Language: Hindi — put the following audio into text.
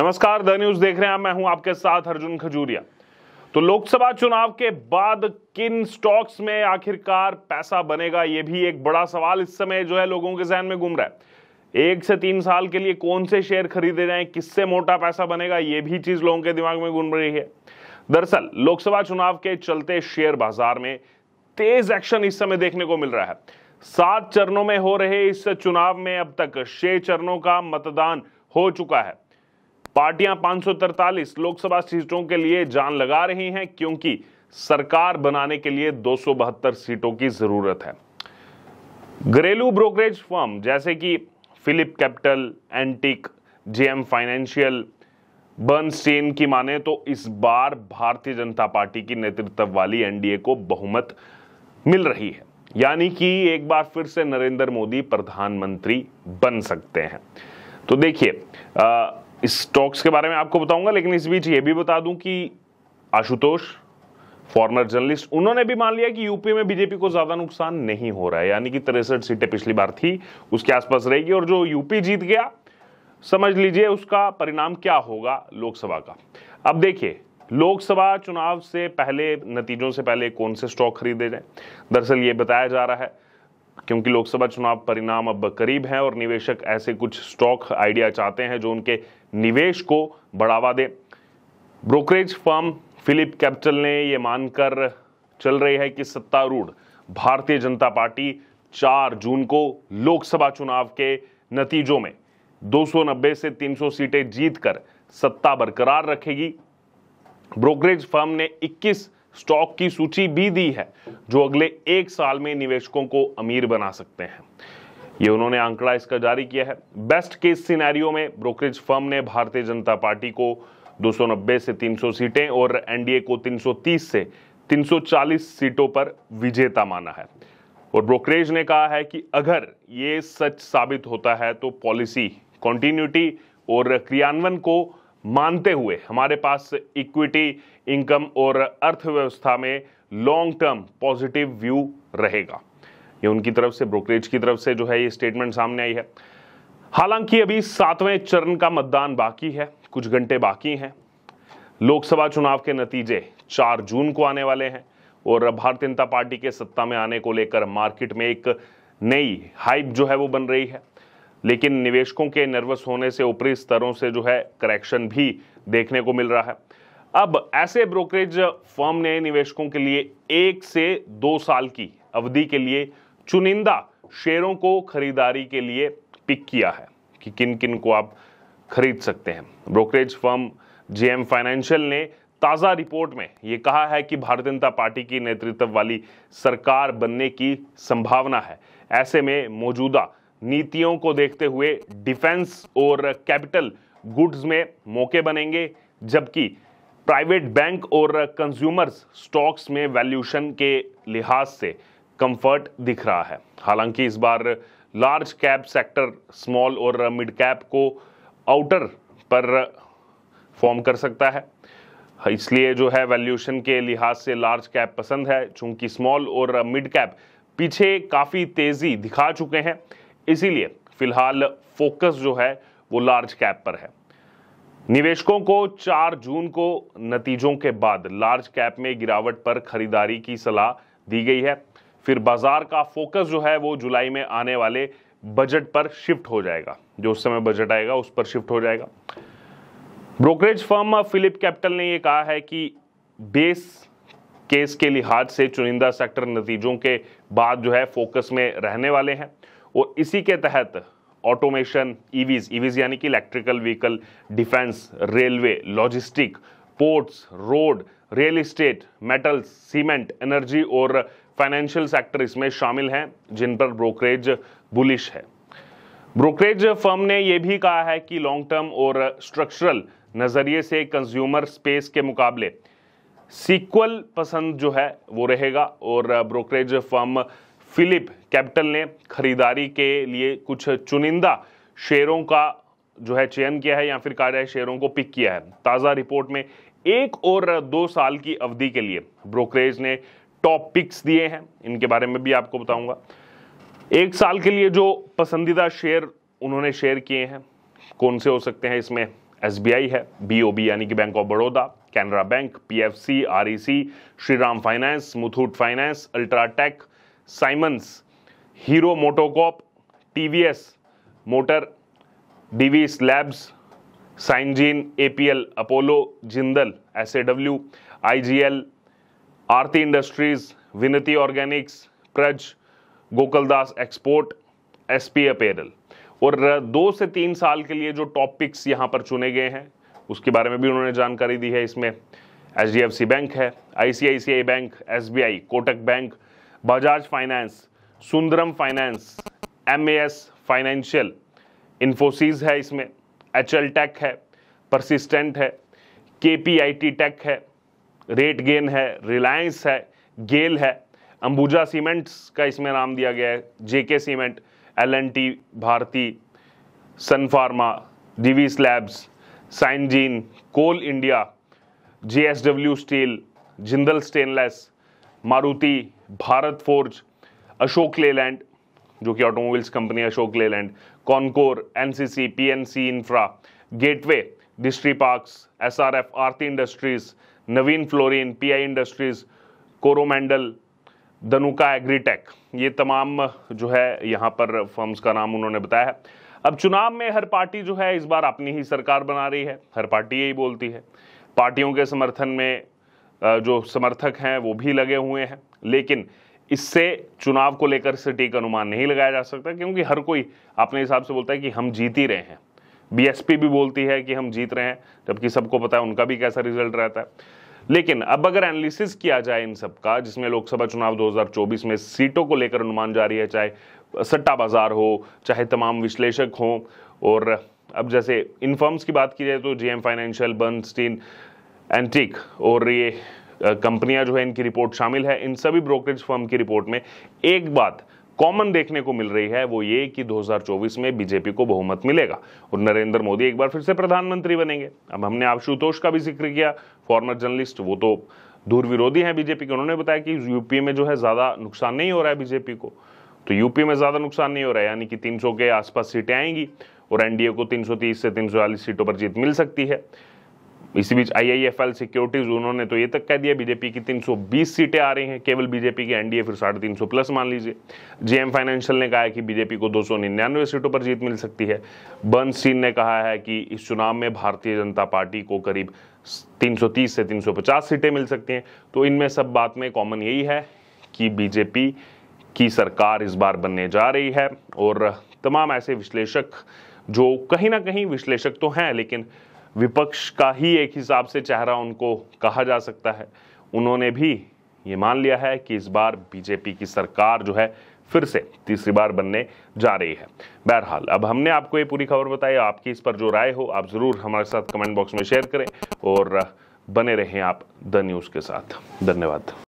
नमस्कार द न्यूज देख रहे हैं मैं हूं आपके साथ अर्जुन खजूरिया तो लोकसभा चुनाव के बाद किन स्टॉक्स में आखिरकार पैसा बनेगा यह भी एक बड़ा सवाल इस समय जो है लोगों के जहन में घूम रहा है एक से तीन साल के लिए कौन से शेयर खरीदे जाए किससे मोटा पैसा बनेगा यह भी चीज लोगों के दिमाग में घूम रही है दरअसल लोकसभा चुनाव के चलते शेयर बाजार में तेज एक्शन इस समय देखने को मिल रहा है सात चरणों में हो रहे इस चुनाव में अब तक छह चरणों का मतदान हो चुका है पार्टियां पांच लोकसभा सीटों के लिए जान लगा रही हैं क्योंकि सरकार बनाने के लिए दो सीटों की जरूरत है घरेलू ब्रोकरेज फर्म जैसे कि Phillip Capital Antique JM Financial Bernstein की माने तो इस बार भारतीय जनता पार्टी की नेतृत्व वाली एनडीए को बहुमत मिल रही है यानी कि एक बार फिर से नरेंद्र मोदी प्रधानमंत्री बन सकते हैं तो देखिए स्टॉक्स के बारे में आपको बताऊंगा लेकिन इस बीच ये भी बता दूं कि आशुतोष फॉर्मर जर्नलिस्ट उन्होंने भी मान लिया कि यूपी में बीजेपी को ज्यादा नुकसान नहीं हो रहा है यानी कि तिरसठ सीटें पिछली बार थी उसके आसपास रहेगी और जो यूपी जीत गया समझ लीजिए उसका परिणाम क्या होगा लोकसभा का अब देखिए लोकसभा चुनाव से पहले नतीजों से पहले कौन से स्टॉक खरीदे जाए दरअसल ये बताया जा रहा है क्योंकि लोकसभा चुनाव परिणाम अब करीब है और निवेशक ऐसे कुछ स्टॉक आइडिया चाहते हैं जो उनके निवेश को बढ़ावा दें ब्रोकरेज फर्म फिलिप कैपिटल ने ये मानकर चल रही है कि सत्तारूढ़ भारतीय जनता पार्टी 4 जून को लोकसभा चुनाव के नतीजों में 290 से 300 सीटें जीतकर सत्ता बरकरार रखेगी ब्रोकरेज फर्म ने 21 स्टॉक की सूची भी दी है जो अगले एक साल में निवेशकों को अमीर बना सकते हैं ये उन्होंने आंकड़ा इसका जारी किया है बेस्ट केस सिनेरियो में ब्रोकरेज फर्म ने भारतीय जनता पार्टी को 290 से 300 सीटें और एनडीए को 330 से 340 सीटों पर विजेता माना है और ब्रोकरेज ने कहा है कि अगर ये सच साबित होता है तो पॉलिसी कॉन्टिन्यूटी और क्रियान्वयन को मानते हुए हमारे पास इक्विटी इनकम और अर्थव्यवस्था में लॉन्ग टर्म पॉजिटिव व्यू रहेगा ये उनकी तरफ से ब्रोकरेज की तरफ से जो है ये स्टेटमेंट सामने आई है हालांकि अभी सातवें चरण का मतदान बाकी है कुछ घंटे बाकी हैं लोकसभा चुनाव के नतीजे चार जून को आने वाले हैं और भारतीय जनता पार्टी के सत्ता में आने को लेकर मार्केट में एक नई हाइप जो है वो बन रही है लेकिन निवेशकों के नर्वस होने से ऊपरी स्तरों से जो है करेक्शन भी देखने को मिल रहा है अब ऐसे ब्रोकरेज फर्म ने निवेशकों के लिए एक से दो साल की अवधि के लिए चुनिंदा शेयरों को खरीदारी के लिए पिक किया है कि किन किन को आप खरीद सकते हैं ब्रोकरेज फर्म जेएम फाइनेंशियल ने ताज़ा रिपोर्ट में ये कहा है कि भारतीय जनता पार्टी की नेतृत्व वाली सरकार बनने की संभावना है ऐसे में मौजूदा नीतियों को देखते हुए डिफेंस और कैपिटल गुड्स में मौके बनेंगे जबकि प्राइवेट बैंक और कंज्यूमर्स स्टॉक्स में वैल्यूशन के लिहाज से कंफर्ट दिख रहा है हालांकि इस बार लार्ज कैप सेक्टर स्मॉल और मिड कैप को आउटर पर फॉर्म कर सकता है इसलिए जो है वैल्यूशन के लिहाज से लार्ज कैप पसंद है चूंकि स्मॉल और मिड कैप पीछे काफ़ी तेज़ी दिखा चुके हैं इसीलिए फिलहाल फोकस जो है वो लार्ज कैप पर है निवेशकों को 4 जून को नतीजों के बाद लार्ज कैप में गिरावट पर खरीदारी की सलाह दी गई है फिर बाजार का फोकस जो है वो जुलाई में आने वाले बजट पर शिफ्ट हो जाएगा जो उस समय बजट आएगा उस पर शिफ्ट हो जाएगा ब्रोकरेज फर्म फिलिप कैपिटल ने यह कहा है कि बेस केस के लिहाज से चुनिंदा सेक्टर नतीजों के बाद जो है फोकस में रहने वाले हैं और इसी के तहत ऑटोमेशन ईवीज ईवीज यानी कि electrical vehicle defence railway logistic ports road real estate metals cement energy और फाइनेंशियल सेक्टर इसमें शामिल हैं जिन पर ब्रोकरेज बुलिश है ब्रोकरेज फर्म ने यह भी कहा है कि लॉन्ग टर्म और स्ट्रक्चरल नज़रिए से कंज्यूमर स्पेस के मुकाबले सीक्वल पसंद जो है वो रहेगा और ब्रोकरेज फर्म फिलिप कैपिटल ने खरीदारी के लिए कुछ चुनिंदा शेयरों का जो है चयन किया है या फिर कार्य शेयरों को पिक किया है ताज़ा रिपोर्ट में एक और दो साल की अवधि के लिए ब्रोकरेज ने पिक्स दिए हैं इनके बारे में भी आपको बताऊंगा एक साल के लिए जो पसंदीदा शेयर उन्होंने शेयर किए हैं कौन से हो सकते हैं इसमें एस है बी यानी कि Bank of Baroda Canara Bank P F C R E C Shriram Finance Muthoot Finance UltraTech cement Hero MotoCorp T V S Motor Divi's Labs Syngene APL Apollo Jindal S A W I G L Aarti Industries Vinati Organics Praj Gokaldas Export P apparel और दो से तीन साल के लिए जो टॉप पिक्स यहाँ पर चुने गए हैं उसके बारे में भी उन्होंने जानकारी दी है इसमें H D F C Bank है I C I C I Bank S B I Kotak Bank Bajaj Finance Sundaram Finance M A S Financial Infosys है इसमें एच एल टेक है परसिस्टेंट है K P I T Tech है रेट गेन है रिलायंस है गेल है अंबुजा सीमेंट्स का इसमें नाम दिया गया है JK Cement L N T Bharti Sun Pharma Pharma Divi's Labs Syngene Coal India J S W Steel Jindal Stainless Maruti Bharat Forge Ashok Leyland जो कि automobiles company Ashok Leyland Concor NCC PNC Infra Gateway Distriparks S R F Aarti Industries Navin Fluorine P I Industries Coromandel Dhanuka Agritech ये तमाम जो है यहाँ पर फर्म्स का नाम उन्होंने बताया है अब चुनाव में हर पार्टी जो है इस बार अपनी ही सरकार बना रही है हर पार्टी यही बोलती है पार्टियों के समर्थन में जो समर्थक हैं वो भी लगे हुए हैं लेकिन इससे चुनाव को लेकर सटीक अनुमान नहीं लगाया जा सकता क्योंकि हर कोई अपने हिसाब से बोलता है कि हम जीत ही रहे हैं बीएसपी भी बोलती है कि हम जीत रहे हैं जबकि सबको पता है उनका भी कैसा रिजल्ट रहता है लेकिन अब अगर एनालिसिस किया जाए इन सब का जिसमें लोकसभा चुनाव 2024 में सीटों को लेकर अनुमान जारी है चाहे सट्टा बाजार हो चाहे तमाम विश्लेषक हों और अब जैसे इन फर्म्स की बात की जाए तो जीएम फाइनेंशियल बर्नस्टीन एंटिक और ये कंपनियां जो है इनकी रिपोर्ट शामिल है इन सभी ब्रोकरेज फर्म की रिपोर्ट में एक बात कॉमन देखने को मिल रही है वो ये कि 2024 में बीजेपी को बहुमत मिलेगा और नरेंद्र मोदी एक बार फिर से प्रधानमंत्री बनेंगे अब हमने आशुतोष का भी जिक्र किया फॉर्मर जर्नलिस्ट वो तो दूर विरोधी हैं बीजेपी के उन्होंने बताया कि यूपी में जो है ज़्यादा नुकसान नहीं हो रहा है बीजेपी को तो यूपी में ज़्यादा नुकसान नहीं हो रहा है यानी कि तीन के आसपास सीटें आएंगी और एनडीए को तीन से तीन सीटों पर जीत मिल सकती है इसी बीच आईआईएफएल सिक्योरिटीज उन्होंने तो ये तक कह दिया बीजेपी की 320 सीटें आ रही हैं केवल बीजेपी के एनडीए फिर साढ़े तीन प्लस मान लीजिए जेएम फाइनेंशियल ने कहा है कि बीजेपी को दो सीटों पर जीत मिल सकती है बंस सिंह ने कहा है कि इस चुनाव में भारतीय जनता पार्टी को करीब 330 से 350 सीटें मिल सकती हैं तो इनमें सब बात में कॉमन यही है कि बीजेपी की सरकार इस बार बनने जा रही है और तमाम ऐसे विश्लेषक जो कहीं ना कहीं विश्लेषक तो हैं लेकिन विपक्ष का ही एक हिसाब से चेहरा उनको कहा जा सकता है उन्होंने भी ये मान लिया है कि इस बार बीजेपी की सरकार जो है फिर से तीसरी बार बनने जा रही है बहरहाल अब हमने आपको ये पूरी खबर बताई आपकी इस पर जो राय हो आप ज़रूर हमारे साथ कमेंट बॉक्स में शेयर करें और बने रहें आप द न्यूज़ के साथ धन्यवाद